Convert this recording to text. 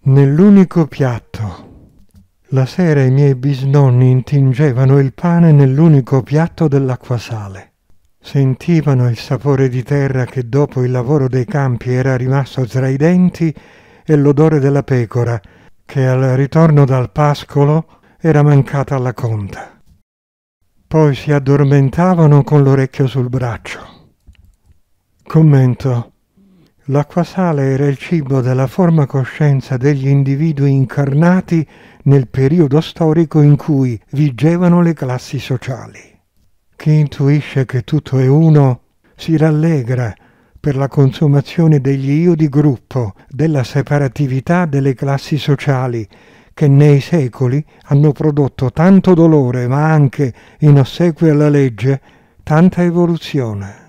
Nell'unico piatto. La sera i miei bisnonni intingevano il pane nell'unico piatto dell'acquasale. Sentivano il sapore di terra che dopo il lavoro dei campi era rimasto tra i denti e l'odore della pecora che al ritorno dal pascolo era mancata alla conta. Poi si addormentavano con l'orecchio sul braccio. Commento. L'acquasale era il cibo della forma coscienza degli individui incarnati nel periodo storico in cui vigevano le classi sociali. Chi intuisce che tutto è uno si rallegra per la consumazione degli io di gruppo, della separatività delle classi sociali, che nei secoli hanno prodotto tanto dolore, ma anche, in ossequio alla legge, tanta evoluzione.